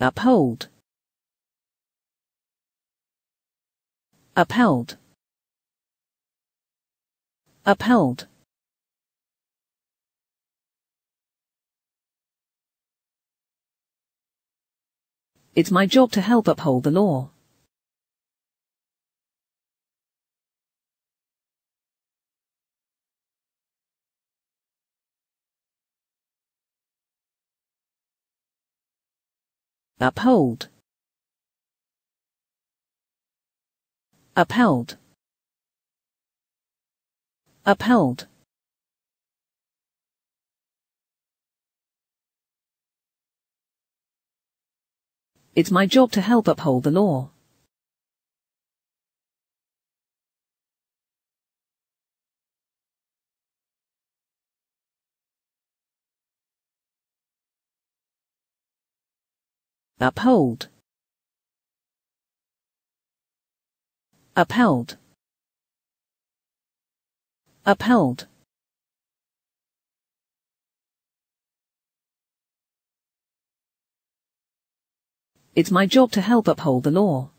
uphold upheld upheld It's my job to help uphold the law. uphold upheld upheld It's my job to help uphold the law. uphold upheld upheld It's my job to help uphold the law.